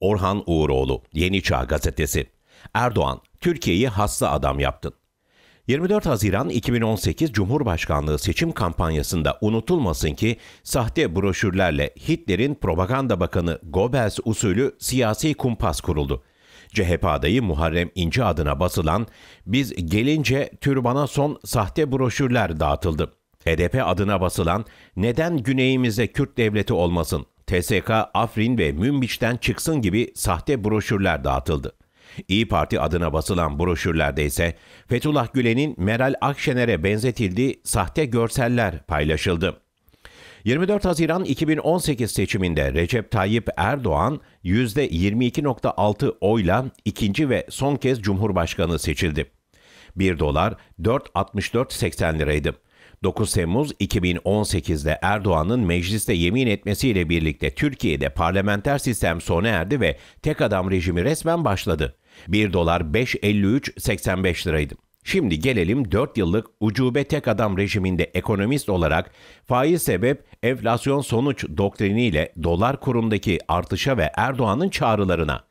Orhan Uğuroğlu, Yeni Çağ Gazetesi. Erdoğan, Türkiye'yi hasta adam yaptın. 24 Haziran 2018 Cumhurbaşkanlığı seçim kampanyasında unutulmasın ki sahte broşürlerle Hitler'in propaganda bakanı Goebbels usulü siyasi kumpas kuruldu. CHP adayı Muharrem İnce adına basılan Biz gelince türbana son sahte broşürler dağıtıldı. HDP adına basılan Neden güneyimizde Kürt devleti olmasın? TSK, Afrin ve Münbiç'ten çıksın gibi sahte broşürler dağıtıldı. İyi Parti adına basılan broşürlerde ise Fethullah Gülen'in Meral Akşener'e benzetildiği sahte görseller paylaşıldı. 24 Haziran 2018 seçiminde Recep Tayyip Erdoğan %22.6 oyla ikinci ve son kez Cumhurbaşkanı seçildi. 1 dolar 4.64.80 liraydı. 9 Temmuz 2018'de Erdoğan'ın mecliste yemin etmesiyle birlikte Türkiye'de parlamenter sistem sona erdi ve tek adam rejimi resmen başladı. 1 dolar 5.53.85 liraydı. Şimdi gelelim 4 yıllık ucube tek adam rejiminde ekonomist olarak faiz sebep enflasyon sonuç doktriniyle dolar kurundaki artışa ve Erdoğan'ın çağrılarına.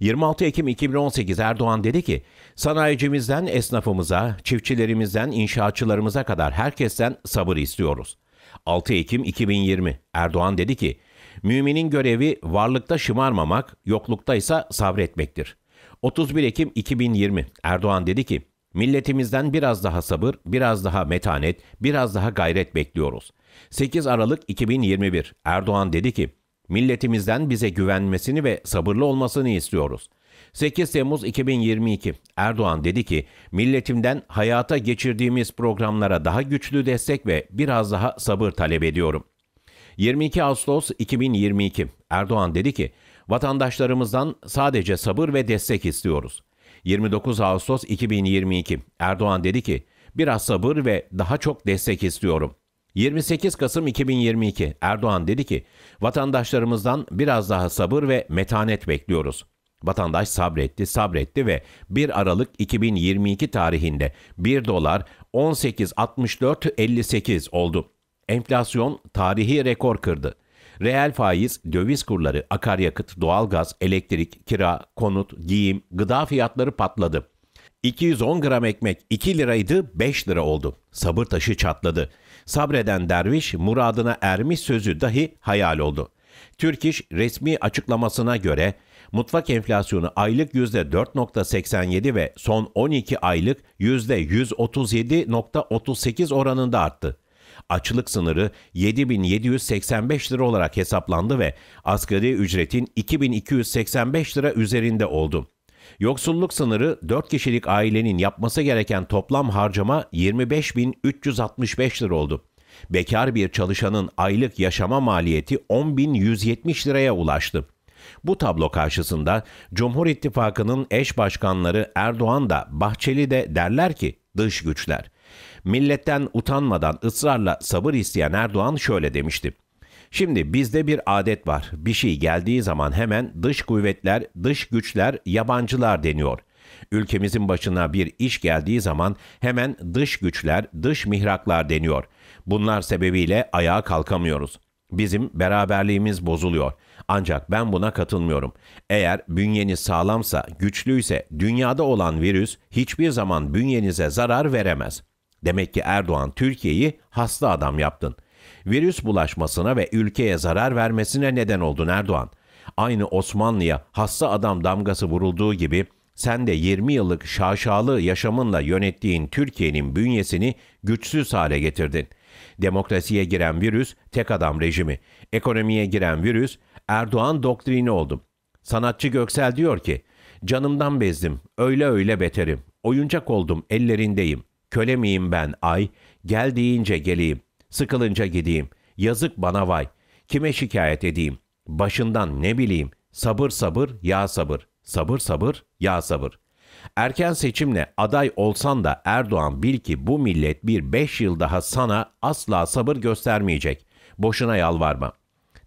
26 Ekim 2018 Erdoğan dedi ki, sanayicimizden esnafımıza, çiftçilerimizden inşaatçılarımıza kadar herkesten sabır istiyoruz. 6 Ekim 2020 Erdoğan dedi ki, müminin görevi varlıkta şımarmamak, yoklukta ise sabretmektir. 31 Ekim 2020 Erdoğan dedi ki, milletimizden biraz daha sabır, biraz daha metanet, biraz daha gayret bekliyoruz. 8 Aralık 2021 Erdoğan dedi ki, Milletimizden bize güvenmesini ve sabırlı olmasını istiyoruz. 8 Temmuz 2022 Erdoğan dedi ki milletimden hayata geçirdiğimiz programlara daha güçlü destek ve biraz daha sabır talep ediyorum. 22 Ağustos 2022 Erdoğan dedi ki vatandaşlarımızdan sadece sabır ve destek istiyoruz. 29 Ağustos 2022 Erdoğan dedi ki biraz sabır ve daha çok destek istiyorum. 28 Kasım 2022 Erdoğan dedi ki, vatandaşlarımızdan biraz daha sabır ve metanet bekliyoruz. Vatandaş sabretti, sabretti ve 1 Aralık 2022 tarihinde 1 dolar 18.64.58 oldu. Enflasyon tarihi rekor kırdı. Reel faiz, döviz kurları, akaryakıt, doğalgaz, elektrik, kira, konut, giyim, gıda fiyatları patladı. 210 gram ekmek 2 liraydı 5 lira oldu. Sabır taşı çatladı. Sabreden derviş muradına ermiş sözü dahi hayal oldu. Türk İş resmi açıklamasına göre mutfak enflasyonu aylık %4.87 ve son 12 aylık %137.38 oranında arttı. Açlık sınırı 7785 lira olarak hesaplandı ve asgari ücretin 2285 lira üzerinde oldu. Yoksulluk sınırı 4 kişilik ailenin yapması gereken toplam harcama 25.365 lira oldu. Bekar bir çalışanın aylık yaşama maliyeti 10.170 liraya ulaştı. Bu tablo karşısında Cumhur İttifakı'nın eş başkanları Erdoğan da Bahçeli de derler ki dış güçler. Milletten utanmadan ısrarla sabır isteyen Erdoğan şöyle demişti. Şimdi bizde bir adet var. Bir şey geldiği zaman hemen dış kuvvetler, dış güçler, yabancılar deniyor. Ülkemizin başına bir iş geldiği zaman hemen dış güçler, dış mihraklar deniyor. Bunlar sebebiyle ayağa kalkamıyoruz. Bizim beraberliğimiz bozuluyor. Ancak ben buna katılmıyorum. Eğer bünyeniz sağlamsa, güçlüyse dünyada olan virüs hiçbir zaman bünyenize zarar veremez. Demek ki Erdoğan Türkiye'yi hasta adam yaptın.'' virüs bulaşmasına ve ülkeye zarar vermesine neden oldu Erdoğan. Aynı Osmanlı'ya hassa adam damgası vurulduğu gibi sen de 20 yıllık şaşalı yaşamınla yönettiğin Türkiye'nin bünyesini güçsüz hale getirdin. Demokrasiye giren virüs tek adam rejimi, ekonomiye giren virüs Erdoğan doktrini oldu. Sanatçı Göksel diyor ki, canımdan bezdim, öyle öyle beterim, oyuncak oldum ellerindeyim, köle miyim ben ay, gel deyince geleyim, Sıkılınca gideyim. Yazık bana vay. Kime şikayet edeyim? Başından ne bileyim? Sabır sabır ya sabır. Sabır sabır ya sabır. Erken seçimle aday olsan da Erdoğan bil ki bu millet bir beş yıl daha sana asla sabır göstermeyecek. Boşuna yalvarma.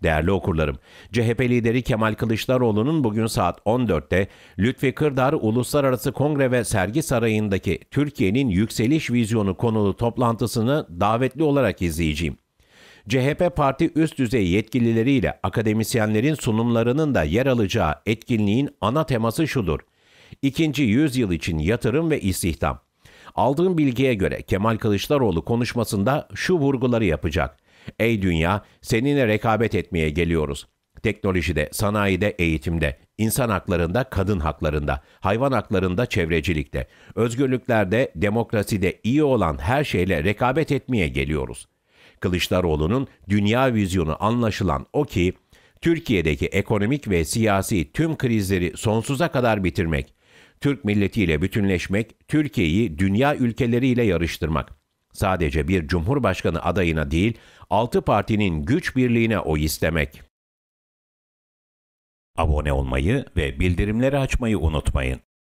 Değerli okurlarım, CHP lideri Kemal Kılıçdaroğlu'nun bugün saat 14'te Lütfi Kırdar Uluslararası Kongre ve Sergi Sarayı'ndaki Türkiye'nin Yükseliş Vizyonu konulu toplantısını davetli olarak izleyeceğim. CHP parti üst düzey yetkilileriyle akademisyenlerin sunumlarının da yer alacağı etkinliğin ana teması şudur. İkinci yüzyıl için yatırım ve istihdam. Aldığım bilgiye göre Kemal Kılıçdaroğlu konuşmasında şu vurguları yapacak. Ey dünya, seninle rekabet etmeye geliyoruz. Teknolojide, sanayide, eğitimde, insan haklarında, kadın haklarında, hayvan haklarında, çevrecilikte, özgürlüklerde, demokraside iyi olan her şeyle rekabet etmeye geliyoruz. Kılıçdaroğlu'nun dünya vizyonu anlaşılan o ki, Türkiye'deki ekonomik ve siyasi tüm krizleri sonsuza kadar bitirmek, Türk milletiyle bütünleşmek, Türkiye'yi dünya ülkeleriyle yarıştırmak, Sadece bir cumhurbaşkanı adayına değil, altı partinin güç birliğine oy istemek. Abone olmayı ve bildirimleri açmayı unutmayın.